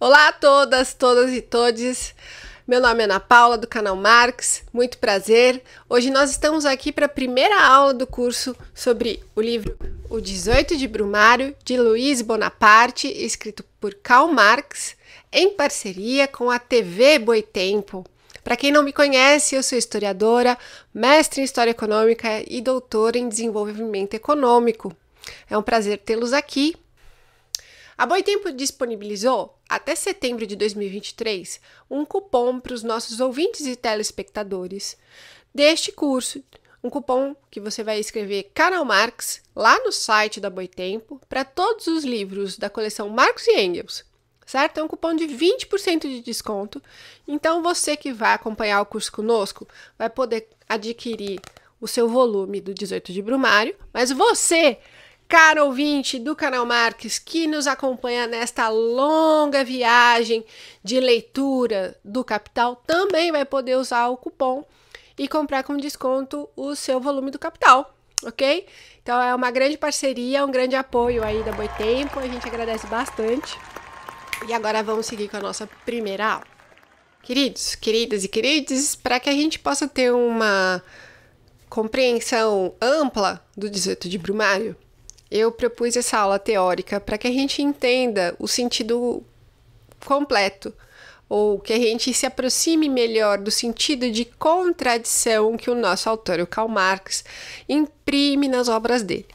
Olá a todas, todas e todos. Meu nome é Ana Paula do canal Marx. Muito prazer. Hoje nós estamos aqui para a primeira aula do curso sobre o livro O 18 de Brumário de Luiz Bonaparte, escrito por Karl Marx, em parceria com a TV Boitempo. Para quem não me conhece, eu sou historiadora, mestre em História Econômica e doutora em Desenvolvimento Econômico. É um prazer tê-los aqui. A Boitempo disponibilizou até setembro de 2023 um cupom para os nossos ouvintes e telespectadores deste curso. Um cupom que você vai escrever Canal Marx lá no site da Boitempo para todos os livros da coleção Marx e Engels, certo? É um cupom de 20% de desconto. Então você que vai acompanhar o curso conosco vai poder adquirir o seu volume do 18 de Brumário, mas você caro ouvinte do canal Marques que nos acompanha nesta longa viagem de leitura do Capital, também vai poder usar o cupom e comprar com desconto o seu volume do Capital, ok? Então é uma grande parceria, um grande apoio aí da Boitempo, a gente agradece bastante. E agora vamos seguir com a nossa primeira aula. Queridos, queridas e queridos, para que a gente possa ter uma compreensão ampla do 18 de Brumário, eu propus essa aula teórica para que a gente entenda o sentido completo, ou que a gente se aproxime melhor do sentido de contradição que o nosso autor, o Karl Marx, imprime nas obras dele.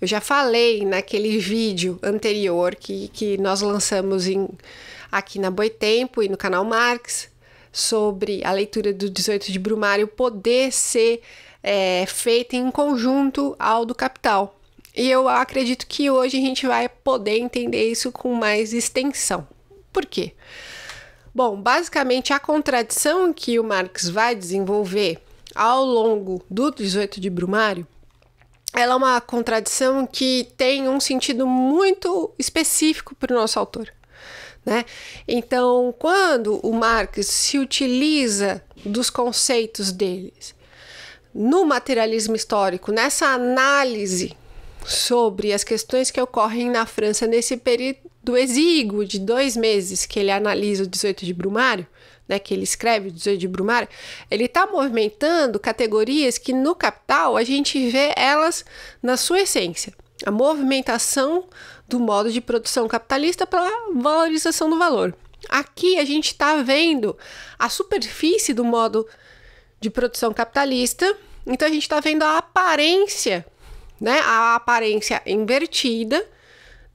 Eu já falei naquele vídeo anterior que, que nós lançamos em, aqui na Boitempo e no canal Marx sobre a leitura do 18 de Brumário poder ser é, feita em conjunto ao do Capital. E eu acredito que hoje a gente vai poder entender isso com mais extensão. Por quê? Bom, basicamente a contradição que o Marx vai desenvolver ao longo do 18 de Brumário, ela é uma contradição que tem um sentido muito específico para o nosso autor. Né? Então, quando o Marx se utiliza dos conceitos deles no materialismo histórico, nessa análise sobre as questões que ocorrem na França nesse período exíguo de dois meses que ele analisa o 18 de Brumário, né, que ele escreve, o 18 de Brumário, ele está movimentando categorias que no Capital a gente vê elas na sua essência. A movimentação do modo de produção capitalista pela valorização do valor. Aqui a gente está vendo a superfície do modo de produção capitalista, então a gente está vendo a aparência né, a aparência invertida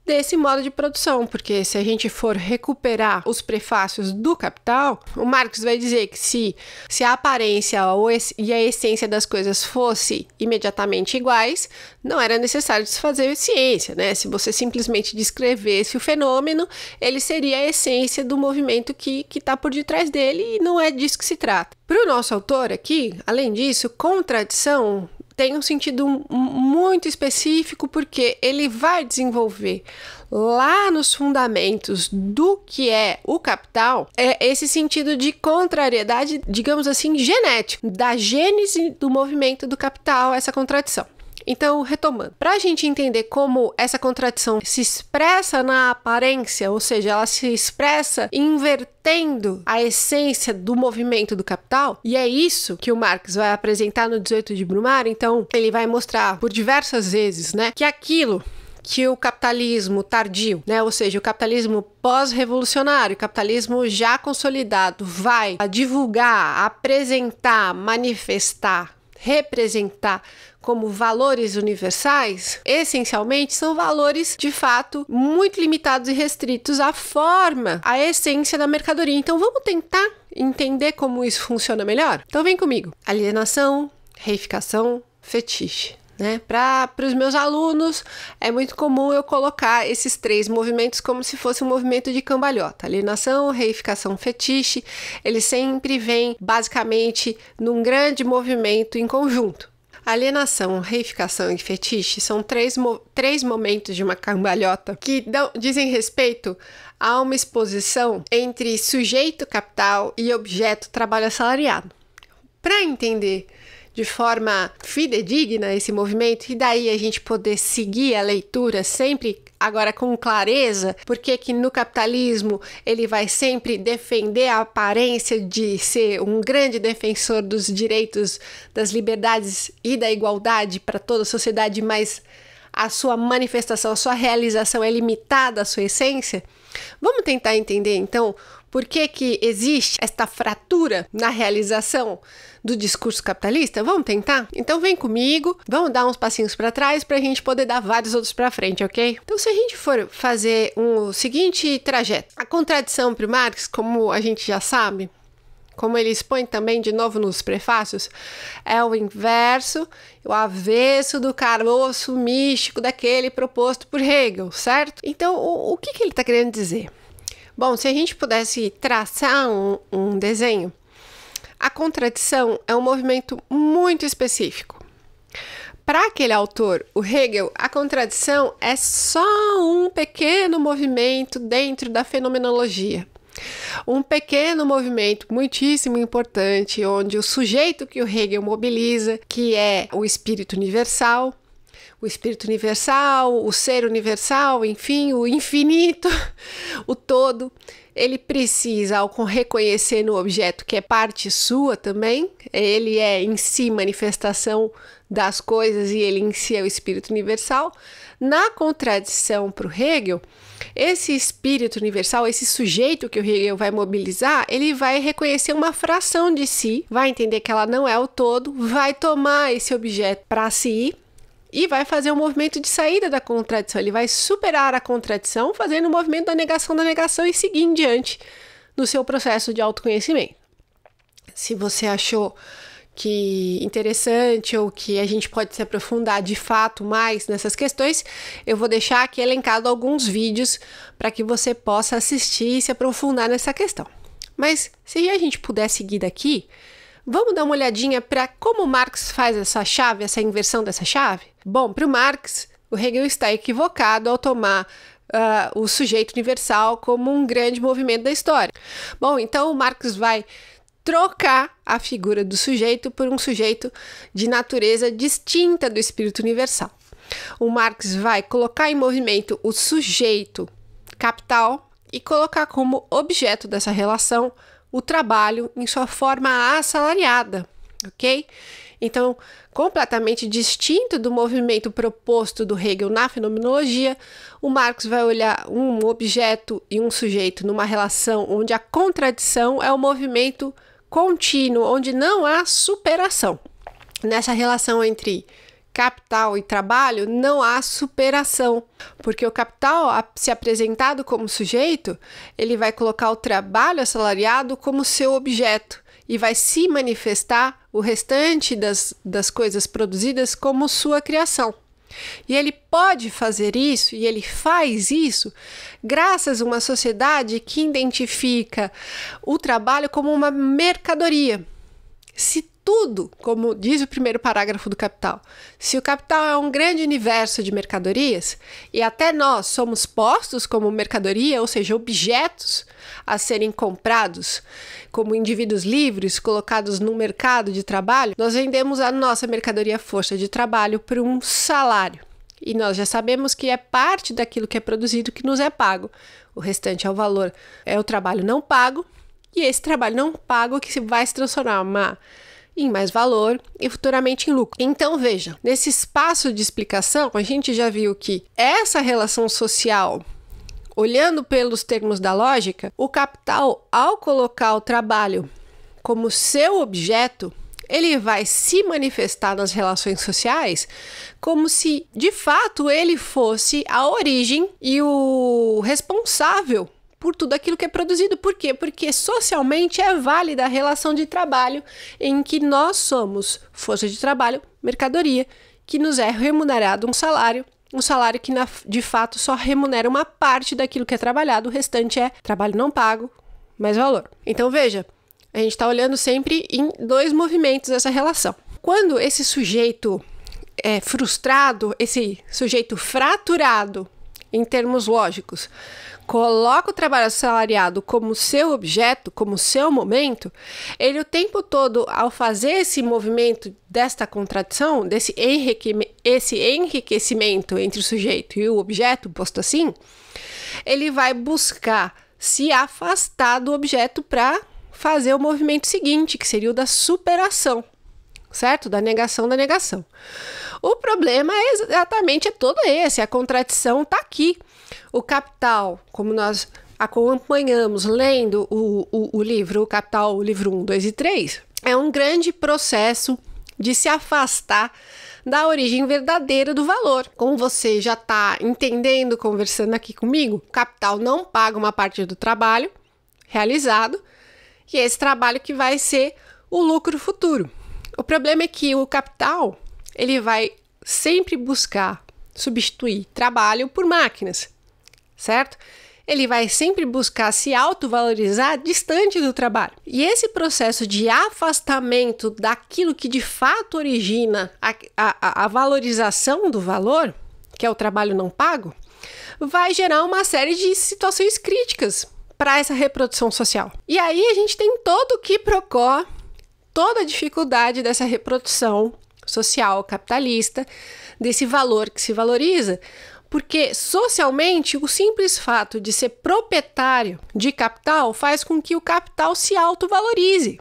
desse modo de produção, porque se a gente for recuperar os prefácios do Capital, o Marx vai dizer que se, se a aparência e a essência das coisas fossem imediatamente iguais, não era necessário desfazer ciência, né? Se você simplesmente descrevesse o fenômeno, ele seria a essência do movimento que está por detrás dele e não é disso que se trata. Para o nosso autor aqui, além disso, contradição tem um sentido muito específico porque ele vai desenvolver lá nos fundamentos do que é o capital é esse sentido de contrariedade, digamos assim, genético, da gênese do movimento do capital, essa contradição. Então, retomando, para a gente entender como essa contradição se expressa na aparência, ou seja, ela se expressa invertendo a essência do movimento do capital, e é isso que o Marx vai apresentar no 18 de Brumário. Então, ele vai mostrar por diversas vezes, né, que aquilo que o capitalismo tardio, né, ou seja, o capitalismo pós-revolucionário, capitalismo já consolidado, vai divulgar, apresentar, manifestar, representar como valores universais, essencialmente são valores de fato muito limitados e restritos à forma, à essência da mercadoria. Então vamos tentar entender como isso funciona melhor? Então vem comigo. Alienação, reificação, fetiche. Né? Para os meus alunos, é muito comum eu colocar esses três movimentos como se fosse um movimento de cambalhota. Alienação, reificação, fetiche, eles sempre vêm basicamente num grande movimento em conjunto. Alienação, reificação e fetiche são três, mo três momentos de uma cambalhota que dão, dizem respeito a uma exposição entre sujeito capital e objeto trabalho assalariado. Para entender de forma fidedigna esse movimento e daí a gente poder seguir a leitura sempre agora com clareza por que no capitalismo ele vai sempre defender a aparência de ser um grande defensor dos direitos, das liberdades e da igualdade para toda a sociedade, mas a sua manifestação, a sua realização é limitada à sua essência, Vamos tentar entender então por que, que existe esta fratura na realização do discurso capitalista? Vamos tentar? Então vem comigo, vamos dar uns passinhos para trás para a gente poder dar vários outros para frente, ok? Então se a gente for fazer o um seguinte trajeto, a contradição para Marx, como a gente já sabe, como ele expõe também de novo nos prefácios, é o inverso, o avesso do caroço místico daquele proposto por Hegel, certo? Então, o, o que, que ele está querendo dizer? Bom, se a gente pudesse traçar um, um desenho, a contradição é um movimento muito específico. Para aquele autor, o Hegel, a contradição é só um pequeno movimento dentro da fenomenologia. Um pequeno movimento muitíssimo importante, onde o sujeito que o Hegel mobiliza, que é o espírito universal, o espírito universal, o ser universal, enfim, o infinito, o todo, ele precisa, ao reconhecer no objeto que é parte sua também, ele é em si manifestação das coisas e ele em si é o espírito universal. Na contradição para o Hegel, esse espírito universal, esse sujeito que o Hegel vai mobilizar, ele vai reconhecer uma fração de si, vai entender que ela não é o todo, vai tomar esse objeto para si e vai fazer um movimento de saída da contradição. Ele vai superar a contradição fazendo o um movimento da negação da negação e seguir em diante no seu processo de autoconhecimento. Se você achou que interessante ou que a gente pode se aprofundar de fato mais nessas questões, eu vou deixar aqui elencado alguns vídeos para que você possa assistir e se aprofundar nessa questão. Mas se a gente puder seguir daqui, vamos dar uma olhadinha para como Marx faz essa chave, essa inversão dessa chave? Bom, para o Marx, o Hegel está equivocado ao tomar uh, o sujeito universal como um grande movimento da história. Bom, então o Marx vai trocar a figura do sujeito por um sujeito de natureza distinta do espírito universal. O Marx vai colocar em movimento o sujeito capital e colocar como objeto dessa relação o trabalho em sua forma assalariada, ok? Então, completamente distinto do movimento proposto do Hegel na fenomenologia, o Marx vai olhar um objeto e um sujeito numa relação onde a contradição é o um movimento contínuo, onde não há superação. Nessa relação entre capital e trabalho, não há superação, porque o capital, se apresentado como sujeito, ele vai colocar o trabalho assalariado como seu objeto e vai se manifestar o restante das, das coisas produzidas como sua criação. E ele pode fazer isso, e ele faz isso, graças a uma sociedade que identifica o trabalho como uma mercadoria. Se tudo, como diz o primeiro parágrafo do Capital. Se o capital é um grande universo de mercadorias e até nós somos postos como mercadoria, ou seja, objetos a serem comprados, como indivíduos livres colocados no mercado de trabalho, nós vendemos a nossa mercadoria força de trabalho por um salário. E nós já sabemos que é parte daquilo que é produzido que nos é pago. O restante é o valor, é o trabalho não pago. E esse trabalho não pago que vai se transformar uma em mais valor e futuramente em lucro. Então veja, nesse espaço de explicação, a gente já viu que essa relação social Olhando pelos termos da lógica, o capital, ao colocar o trabalho como seu objeto, ele vai se manifestar nas relações sociais como se de fato ele fosse a origem e o responsável por tudo aquilo que é produzido. Por quê? Porque socialmente é válida a relação de trabalho em que nós somos força de trabalho, mercadoria, que nos é remunerado um salário um salário que na, de fato só remunera uma parte daquilo que é trabalhado, o restante é trabalho não pago, mas valor. Então veja, a gente está olhando sempre em dois movimentos essa relação. Quando esse sujeito é frustrado, esse sujeito fraturado em termos lógicos, coloca o trabalho assalariado como seu objeto, como seu momento, ele o tempo todo, ao fazer esse movimento desta contradição, desse enrique esse enriquecimento entre o sujeito e o objeto, posto assim, ele vai buscar se afastar do objeto para fazer o movimento seguinte, que seria o da superação, certo? Da negação da negação. O problema é exatamente é todo esse, a contradição está aqui. O Capital, como nós acompanhamos lendo o, o, o livro, o Capital, o livro 1, 2 e 3, é um grande processo de se afastar da origem verdadeira do valor. Como você já está entendendo, conversando aqui comigo, o capital não paga uma parte do trabalho realizado, e é esse trabalho que vai ser o lucro futuro. O problema é que o capital ele vai sempre buscar substituir trabalho por máquinas certo? Ele vai sempre buscar se autovalorizar distante do trabalho. E esse processo de afastamento daquilo que de fato origina a, a, a valorização do valor, que é o trabalho não pago, vai gerar uma série de situações críticas para essa reprodução social. E aí a gente tem todo o que procó, toda a dificuldade dessa reprodução social capitalista, desse valor que se valoriza, porque socialmente, o simples fato de ser proprietário de capital faz com que o capital se autovalorize.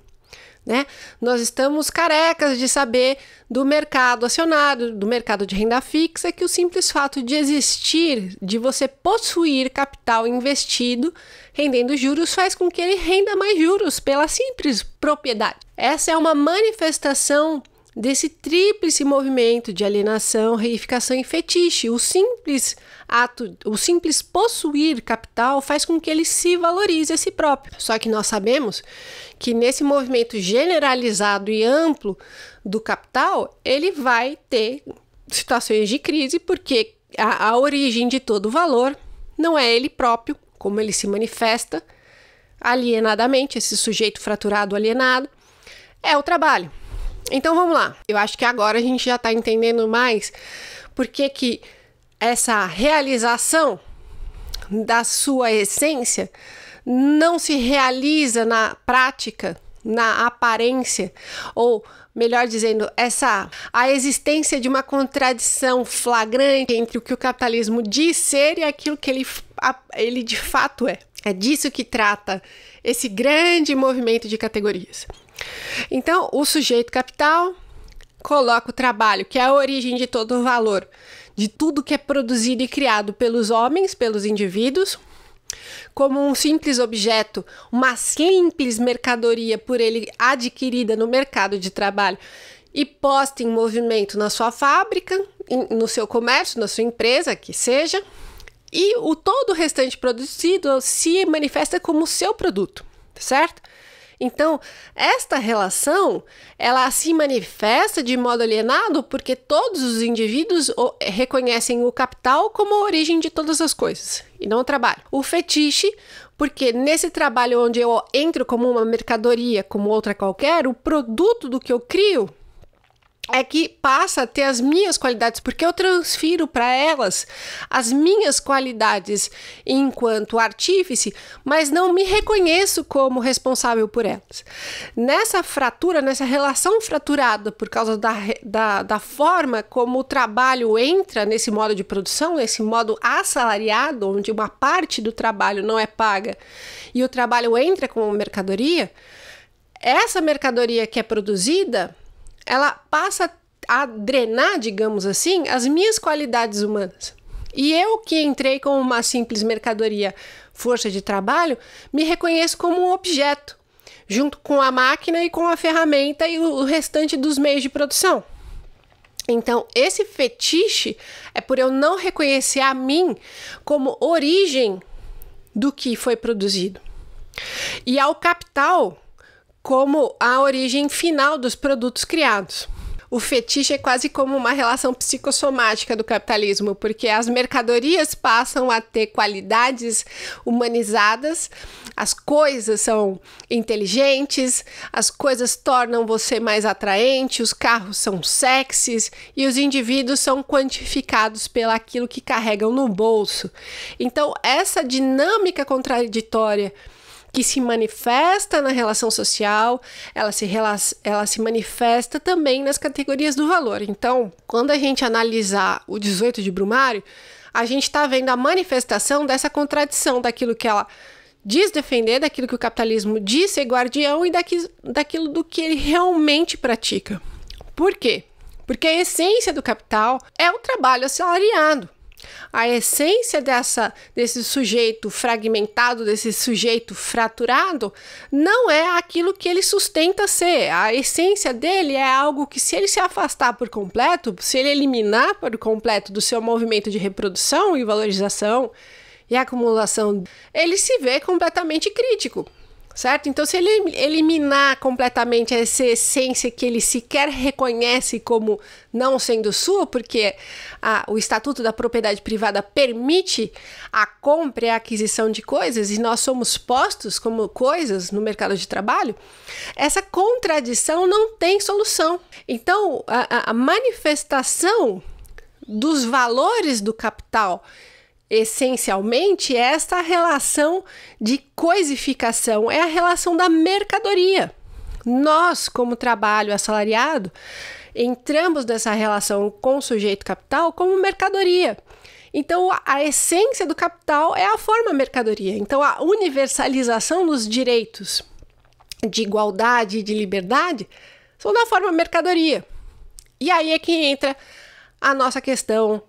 Né? Nós estamos carecas de saber do mercado acionário, do mercado de renda fixa, que o simples fato de existir, de você possuir capital investido rendendo juros, faz com que ele renda mais juros pela simples propriedade. Essa é uma manifestação desse tríplice movimento de alienação, reificação e fetiche. O simples ato, o simples possuir capital faz com que ele se valorize a si próprio. Só que nós sabemos que nesse movimento generalizado e amplo do capital, ele vai ter situações de crise, porque a, a origem de todo o valor não é ele próprio, como ele se manifesta alienadamente, esse sujeito fraturado alienado, é o trabalho. Então vamos lá. Eu acho que agora a gente já está entendendo mais por que, que essa realização da sua essência não se realiza na prática, na aparência, ou melhor dizendo, essa a existência de uma contradição flagrante entre o que o capitalismo diz ser e aquilo que ele, ele de fato é. É disso que trata esse grande movimento de categorias. Então, o sujeito capital coloca o trabalho, que é a origem de todo o valor, de tudo que é produzido e criado pelos homens, pelos indivíduos, como um simples objeto, uma simples mercadoria por ele adquirida no mercado de trabalho e posta em movimento na sua fábrica, no seu comércio, na sua empresa, que seja e o todo restante produzido se manifesta como seu produto, certo? Então, esta relação, ela se manifesta de modo alienado porque todos os indivíduos reconhecem o capital como a origem de todas as coisas, e não o trabalho. O fetiche, porque nesse trabalho onde eu entro como uma mercadoria, como outra qualquer, o produto do que eu crio é que passa a ter as minhas qualidades, porque eu transfiro para elas as minhas qualidades enquanto artífice, mas não me reconheço como responsável por elas. Nessa fratura, nessa relação fraturada por causa da, da, da forma como o trabalho entra nesse modo de produção, esse modo assalariado, onde uma parte do trabalho não é paga e o trabalho entra como mercadoria, essa mercadoria que é produzida ela passa a drenar, digamos assim, as minhas qualidades humanas. E eu que entrei como uma simples mercadoria, força de trabalho, me reconheço como um objeto, junto com a máquina e com a ferramenta e o restante dos meios de produção. Então, esse fetiche é por eu não reconhecer a mim como origem do que foi produzido. E ao capital, como a origem final dos produtos criados. O fetiche é quase como uma relação psicossomática do capitalismo, porque as mercadorias passam a ter qualidades humanizadas, as coisas são inteligentes, as coisas tornam você mais atraente, os carros são sexys e os indivíduos são quantificados pelaquilo que carregam no bolso. Então, essa dinâmica contraditória que se manifesta na relação social, ela se, ela se manifesta também nas categorias do valor. Então, quando a gente analisar o 18 de Brumário, a gente está vendo a manifestação dessa contradição daquilo que ela diz defender, daquilo que o capitalismo diz ser guardião e daqui, daquilo do que ele realmente pratica. Por quê? Porque a essência do capital é o trabalho assalariado. A essência dessa, desse sujeito fragmentado, desse sujeito fraturado, não é aquilo que ele sustenta ser. A essência dele é algo que, se ele se afastar por completo, se ele eliminar por completo do seu movimento de reprodução e valorização e acumulação, ele se vê completamente crítico certo? Então, se ele eliminar completamente essa essência que ele sequer reconhece como não sendo sua, porque a, o Estatuto da Propriedade Privada permite a compra e a aquisição de coisas e nós somos postos como coisas no mercado de trabalho, essa contradição não tem solução. Então, a, a manifestação dos valores do capital essencialmente é esta relação de coisificação, é a relação da mercadoria. Nós, como trabalho assalariado, entramos nessa relação com o sujeito capital como mercadoria. Então, a essência do capital é a forma mercadoria. Então, a universalização dos direitos de igualdade e de liberdade são da forma mercadoria. E aí é que entra a nossa questão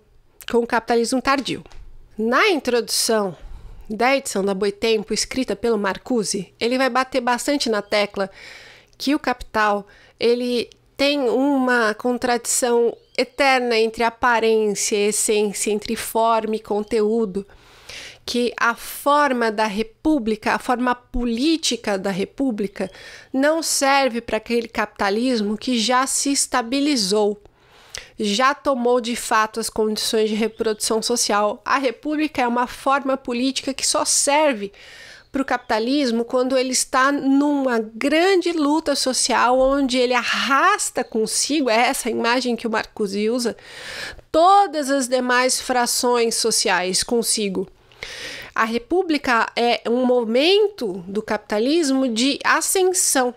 com o capitalismo tardio. Na introdução da edição da Boitempo, escrita pelo Marcuse, ele vai bater bastante na tecla que o capital ele tem uma contradição eterna entre aparência e essência, entre forma e conteúdo, que a forma da república, a forma política da república não serve para aquele capitalismo que já se estabilizou já tomou de fato as condições de reprodução social. A república é uma forma política que só serve para o capitalismo quando ele está numa grande luta social onde ele arrasta consigo, é essa imagem que o Marcuse usa, todas as demais frações sociais consigo. A república é um momento do capitalismo de ascensão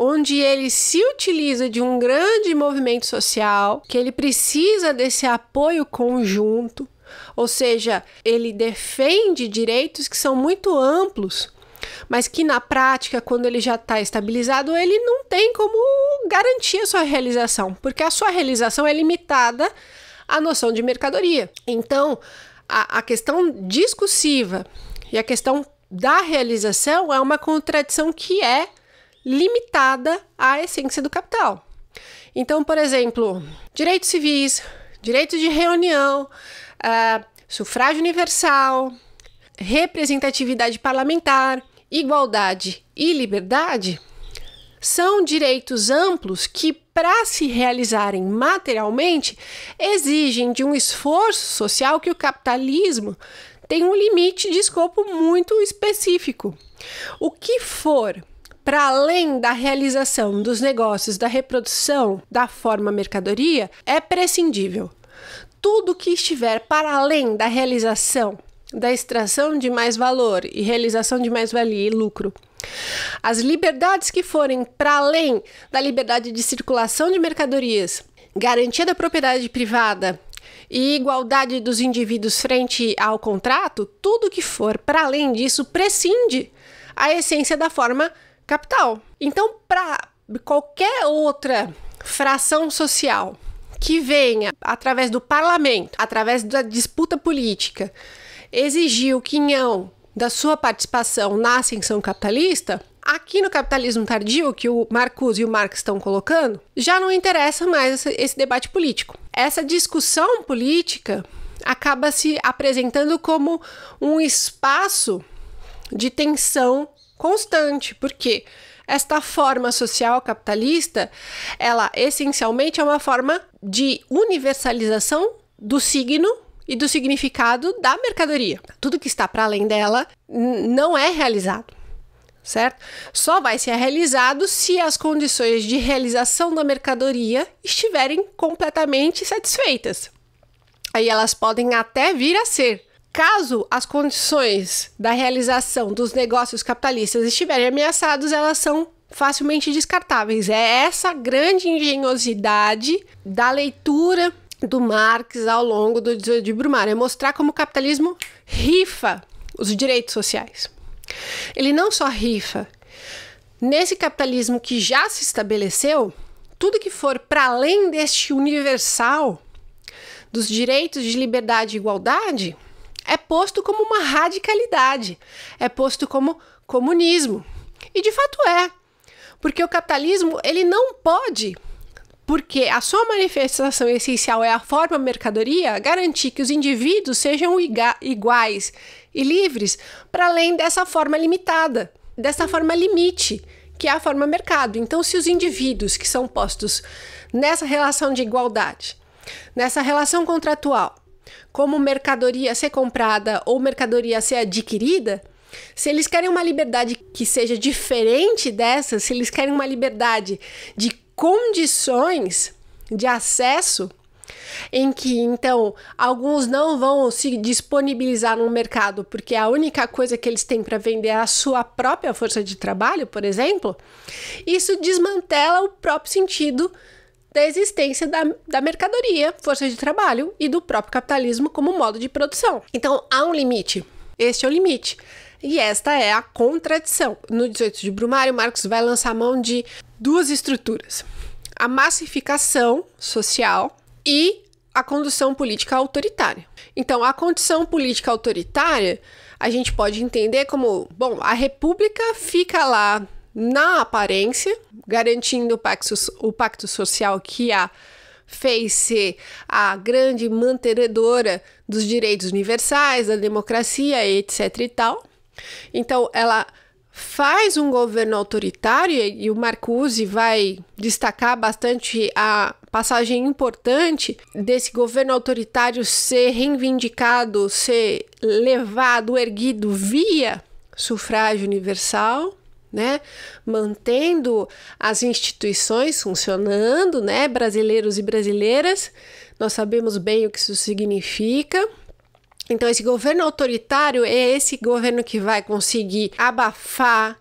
onde ele se utiliza de um grande movimento social, que ele precisa desse apoio conjunto, ou seja, ele defende direitos que são muito amplos, mas que na prática, quando ele já está estabilizado, ele não tem como garantir a sua realização, porque a sua realização é limitada à noção de mercadoria. Então, a, a questão discursiva e a questão da realização é uma contradição que é limitada à essência do capital. Então, por exemplo, direitos civis, direitos de reunião, uh, sufrágio universal, representatividade parlamentar, igualdade e liberdade são direitos amplos que, para se realizarem materialmente, exigem de um esforço social que o capitalismo tem um limite de escopo muito específico. O que for para além da realização dos negócios, da reprodução da forma mercadoria, é prescindível. Tudo que estiver para além da realização, da extração de mais valor e realização de mais-valia e lucro, as liberdades que forem para além da liberdade de circulação de mercadorias, garantia da propriedade privada, e igualdade dos indivíduos frente ao contrato, tudo que for para além disso prescinde a essência da forma capital. Então, para qualquer outra fração social que venha através do parlamento, através da disputa política, exigir o quinhão da sua participação na ascensão capitalista, aqui no capitalismo tardio, que o Marcuse e o Marx estão colocando, já não interessa mais esse debate político. Essa discussão política acaba se apresentando como um espaço de tensão constante, porque esta forma social capitalista, ela essencialmente é uma forma de universalização do signo e do significado da mercadoria. Tudo que está para além dela não é realizado certo? Só vai ser realizado se as condições de realização da mercadoria estiverem completamente satisfeitas. Aí elas podem até vir a ser, caso as condições da realização dos negócios capitalistas estiverem ameaçadas, elas são facilmente descartáveis. É essa grande engenhosidade da leitura do Marx ao longo do de Brumário, é mostrar como o capitalismo rifa os direitos sociais. Ele não só rifa, nesse capitalismo que já se estabeleceu, tudo que for para além deste universal dos direitos de liberdade e igualdade é posto como uma radicalidade, é posto como comunismo. E de fato é, porque o capitalismo ele não pode porque a sua manifestação essencial é a forma mercadoria, garantir que os indivíduos sejam iguais e livres para além dessa forma limitada, dessa forma limite, que é a forma mercado. Então, se os indivíduos que são postos nessa relação de igualdade, nessa relação contratual, como mercadoria ser comprada ou mercadoria ser adquirida, se eles querem uma liberdade que seja diferente dessa, se eles querem uma liberdade de condições de acesso, em que então alguns não vão se disponibilizar no mercado porque a única coisa que eles têm para vender é a sua própria força de trabalho, por exemplo, isso desmantela o próprio sentido da existência da, da mercadoria, força de trabalho e do próprio capitalismo como modo de produção. Então há um limite. Este é o limite. E esta é a contradição. No 18 de Brumário, Marx vai lançar mão de duas estruturas: a massificação social e a condução política autoritária. Então, a condição política autoritária a gente pode entender como, bom, a república fica lá na aparência, garantindo o pacto, o pacto social que a fez ser a grande mantenedora dos direitos universais, da democracia, etc e tal. Então, ela faz um governo autoritário e o Marcuse vai destacar bastante a passagem importante desse governo autoritário ser reivindicado, ser levado, erguido via sufrágio universal né? Mantendo as instituições funcionando, né? Brasileiros e brasileiras, nós sabemos bem o que isso significa. Então, esse governo autoritário é esse governo que vai conseguir abafar,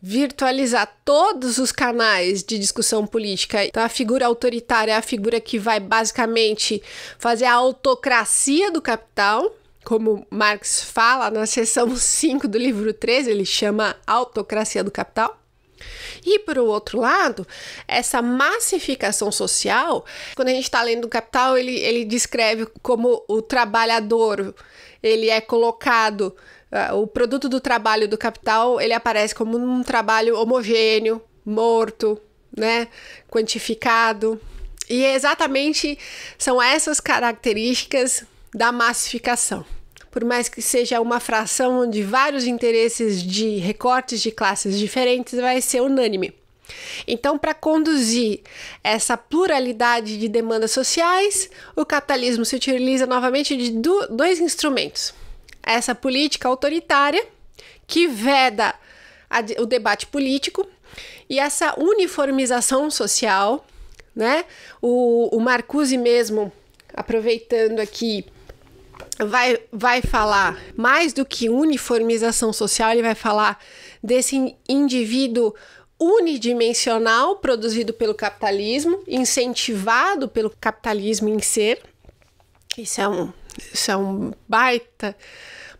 virtualizar todos os canais de discussão política. Então, a figura autoritária é a figura que vai basicamente fazer a autocracia do capital como Marx fala na seção 5 do livro 13, ele chama Autocracia do Capital. E por outro lado, essa massificação social, quando a gente está lendo o Capital, ele, ele descreve como o trabalhador, ele é colocado, uh, o produto do trabalho do Capital, ele aparece como um trabalho homogêneo, morto, né, quantificado. E é exatamente são essas características da massificação por mais que seja uma fração de vários interesses de recortes de classes diferentes, vai ser unânime. Então, para conduzir essa pluralidade de demandas sociais, o capitalismo se utiliza novamente de dois instrumentos: essa política autoritária, que veda o debate político, e essa uniformização social, né? O, o Marcuse mesmo, aproveitando aqui vai, vai falar mais do que uniformização social, ele vai falar desse indivíduo unidimensional produzido pelo capitalismo, incentivado pelo capitalismo em ser. Isso é um, isso é um baita,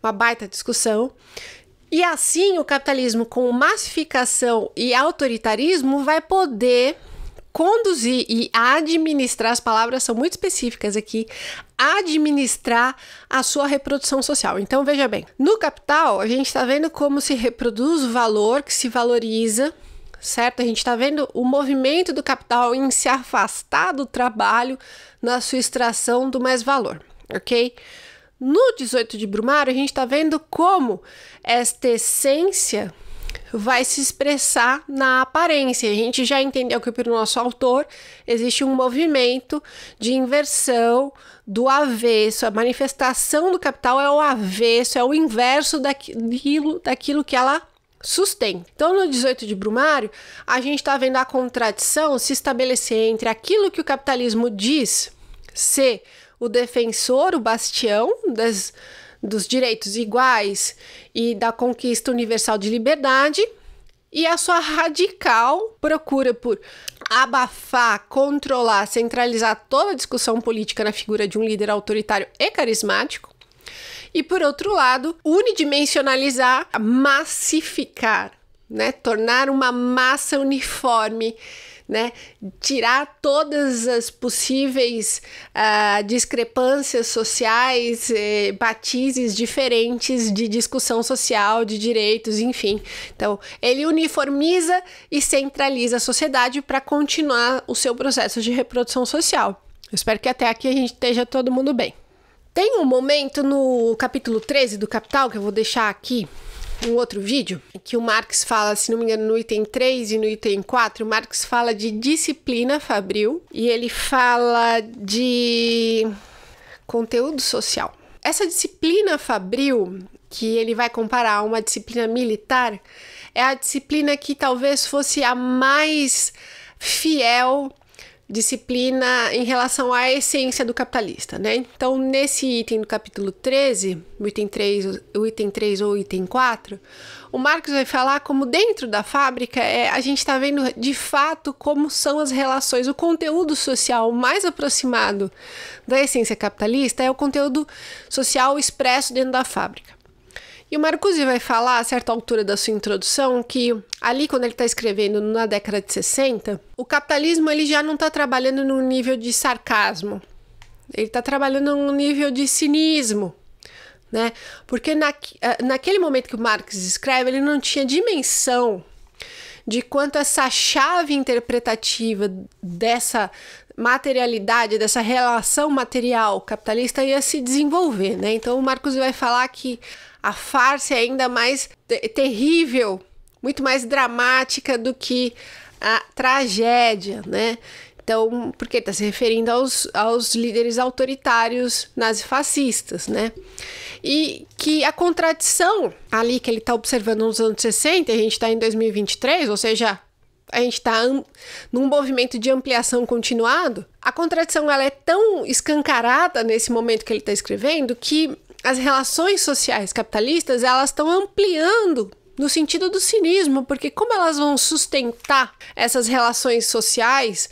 uma baita discussão. E assim o capitalismo com massificação e autoritarismo vai poder conduzir e administrar, as palavras são muito específicas aqui, administrar a sua reprodução social. Então veja bem, no capital a gente está vendo como se reproduz o valor, que se valoriza, certo? A gente está vendo o movimento do capital em se afastar do trabalho na sua extração do mais valor, ok? No 18 de Brumário, a gente está vendo como esta essência vai se expressar na aparência. A gente já entendeu que para o nosso autor existe um movimento de inversão do avesso. A manifestação do capital é o avesso, é o inverso daquilo, daquilo que ela sustém. Então, no 18 de Brumário, a gente está vendo a contradição se estabelecer entre aquilo que o capitalismo diz ser o defensor, o bastião das dos direitos iguais e da conquista universal de liberdade, e a sua radical procura por abafar, controlar, centralizar toda a discussão política na figura de um líder autoritário e carismático. E por outro lado, unidimensionalizar, massificar, né? tornar uma massa uniforme né? Tirar todas as possíveis uh, discrepâncias sociais, eh, batizes diferentes de discussão social, de direitos, enfim. Então, ele uniformiza e centraliza a sociedade para continuar o seu processo de reprodução social. Eu espero que até aqui a gente esteja todo mundo bem. Tem um momento no capítulo 13 do Capital, que eu vou deixar aqui, um outro vídeo que o Marx fala, se não me engano, no item 3 e no item 4, o Marx fala de disciplina fabril e ele fala de conteúdo social. Essa disciplina fabril, que ele vai comparar a uma disciplina militar, é a disciplina que talvez fosse a mais fiel disciplina em relação à essência do capitalista, né? Então, nesse item do capítulo 13, o item 3, o item 3 ou item 4, o Marx vai falar como dentro da fábrica é, a gente está vendo de fato como são as relações, o conteúdo social mais aproximado da essência capitalista é o conteúdo social expresso dentro da fábrica. E o Marcuse vai falar, a certa altura da sua introdução, que ali quando ele está escrevendo na década de 60, o capitalismo ele já não está trabalhando num nível de sarcasmo, ele está trabalhando num nível de cinismo. Né? Porque na, eh, naquele momento que o Marx escreve, ele não tinha dimensão de quanto essa chave interpretativa dessa materialidade, dessa relação material capitalista ia se desenvolver, né? Então o Marcos vai falar que a farsa é ainda mais terrível, muito mais dramática do que a tragédia, né? Então, porque está se referindo aos, aos líderes autoritários nazifascistas, né? E que a contradição ali que ele está observando nos anos 60, a gente está em 2023, ou seja, a gente está num movimento de ampliação continuado, a contradição ela é tão escancarada nesse momento que ele está escrevendo que as relações sociais capitalistas elas estão ampliando no sentido do cinismo, porque como elas vão sustentar essas relações sociais?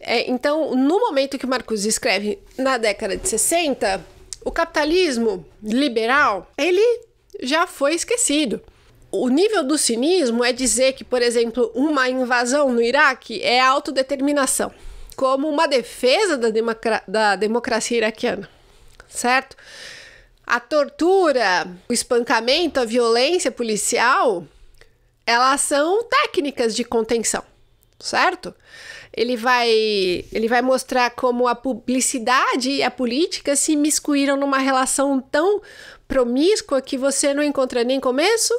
É, então, no momento que Marcos escreve na década de 60, o capitalismo liberal ele já foi esquecido. O nível do cinismo é dizer que, por exemplo, uma invasão no Iraque é autodeterminação, como uma defesa da, democra da democracia iraquiana, certo? a tortura, o espancamento, a violência policial, elas são técnicas de contenção, certo? Ele vai, ele vai mostrar como a publicidade e a política se miscuíram numa relação tão promíscua que você não encontra nem começo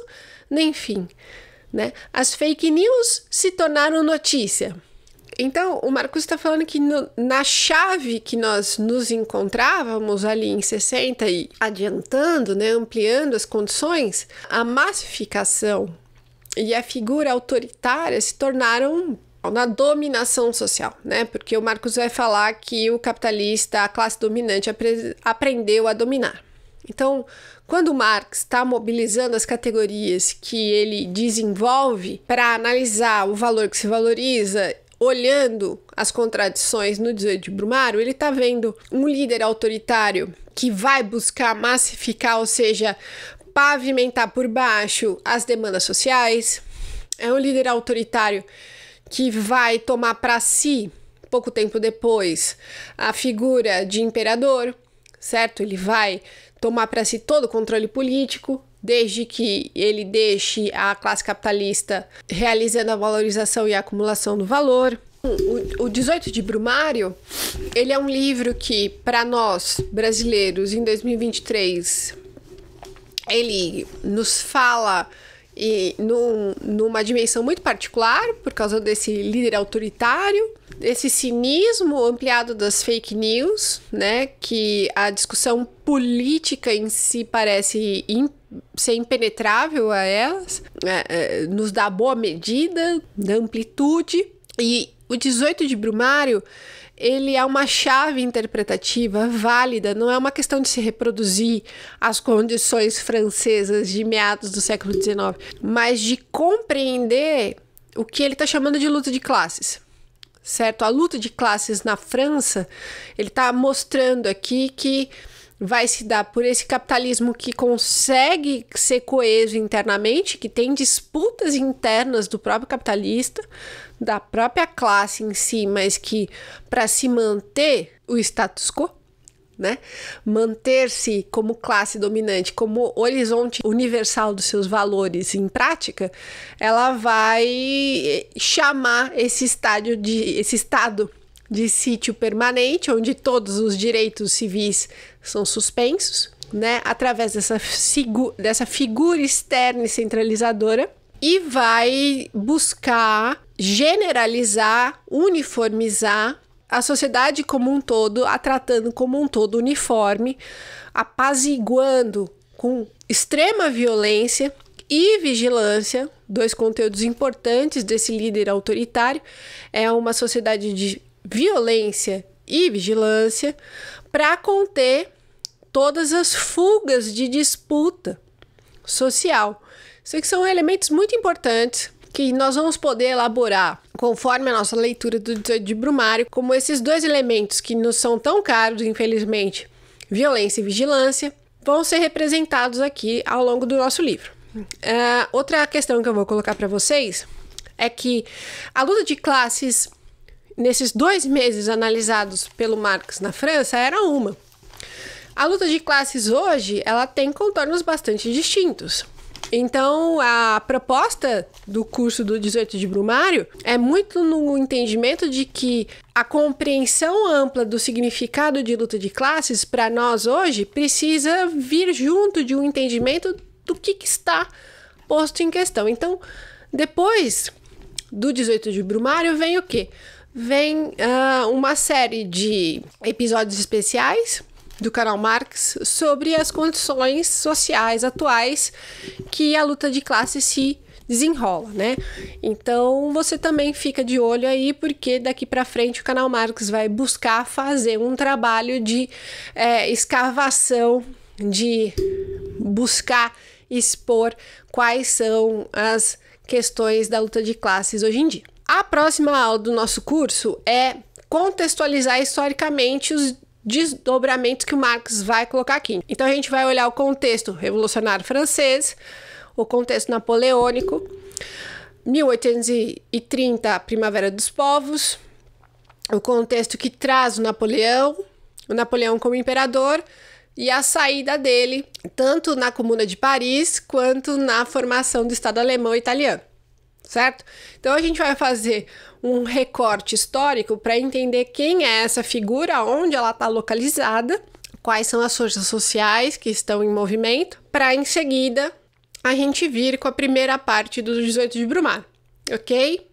nem fim. Né? As fake news se tornaram notícia. Então, o Marcos está falando que no, na chave que nós nos encontrávamos ali em 60 e adiantando, né, ampliando as condições, a massificação e a figura autoritária se tornaram na dominação social, né? Porque o Marcos vai falar que o capitalista, a classe dominante, apre aprendeu a dominar. Então, quando Marx está mobilizando as categorias que ele desenvolve para analisar o valor que se valoriza olhando as contradições no 18 de Brumário, ele está vendo um líder autoritário que vai buscar massificar, ou seja, pavimentar por baixo as demandas sociais. É um líder autoritário que vai tomar para si, pouco tempo depois, a figura de imperador, certo? Ele vai tomar para si todo o controle político, desde que ele deixe a classe capitalista realizando a valorização e a acumulação do valor. O, o 18 de Brumário, ele é um livro que, para nós brasileiros, em 2023, ele nos fala e num, numa dimensão muito particular, por causa desse líder autoritário, esse cinismo ampliado das fake news, né, que a discussão política em si parece in, ser impenetrável a elas, é, é, nos dá boa medida da amplitude. E o 18 de Brumário ele é uma chave interpretativa válida, não é uma questão de se reproduzir as condições francesas de meados do século XIX, mas de compreender o que ele está chamando de luta de classes. Certo? A luta de classes na França, ele está mostrando aqui que vai se dar por esse capitalismo que consegue ser coeso internamente, que tem disputas internas do próprio capitalista, da própria classe em si, mas que para se manter o status quo, né? Manter-se como classe dominante, como horizonte universal dos seus valores em prática, ela vai chamar esse estádio de esse estado de sítio permanente, onde todos os direitos civis são suspensos, né, através dessa, figu dessa figura externa e centralizadora e vai buscar generalizar, uniformizar a sociedade como um todo, a tratando como um todo uniforme, apaziguando com extrema violência e vigilância, dois conteúdos importantes desse líder autoritário, é uma sociedade de violência e vigilância para conter todas as fugas de disputa social. Isso que são elementos muito importantes que nós vamos poder elaborar conforme a nossa leitura do de Brumário, como esses dois elementos que nos são tão caros, infelizmente, violência e vigilância, vão ser representados aqui ao longo do nosso livro. Uh, outra questão que eu vou colocar para vocês é que a luta de classes nesses dois meses analisados pelo Marx na França era uma. A luta de classes hoje, ela tem contornos bastante distintos. Então, a proposta do curso do 18 de Brumário é muito no entendimento de que a compreensão ampla do significado de luta de classes, para nós hoje, precisa vir junto de um entendimento do que, que está posto em questão. Então, depois do 18 de Brumário, vem o quê? Vem uh, uma série de episódios especiais do Karl Marx sobre as condições sociais atuais que a luta de classe se desenrola, né? Então você também fica de olho aí, porque daqui para frente o Canal Marx vai buscar fazer um trabalho de é, escavação, de buscar expor quais são as questões da luta de classes hoje em dia. A próxima aula do nosso curso é contextualizar historicamente os desdobramentos que o Marx vai colocar aqui. Então a gente vai olhar o contexto revolucionário francês, o contexto napoleônico, 1830, Primavera dos Povos, o contexto que traz o Napoleão, o Napoleão como imperador e a saída dele, tanto na Comuna de Paris quanto na formação do Estado alemão e italiano certo? Então a gente vai fazer um recorte histórico para entender quem é essa figura, onde ela está localizada, quais são as forças sociais que estão em movimento, para em seguida a gente vir com a primeira parte dos 18 de Brumar, ok?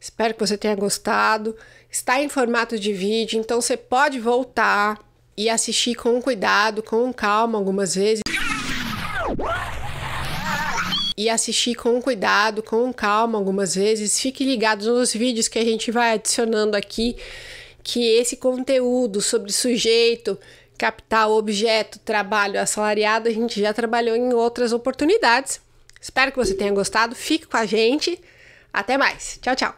Espero que você tenha gostado. Está em formato de vídeo, então você pode voltar e assistir com cuidado, com calma algumas vezes e assistir com cuidado, com calma algumas vezes. Fique ligados nos vídeos que a gente vai adicionando aqui, que esse conteúdo sobre sujeito, capital, objeto, trabalho, assalariado, a gente já trabalhou em outras oportunidades. Espero que você tenha gostado. Fique com a gente. Até mais. Tchau, tchau.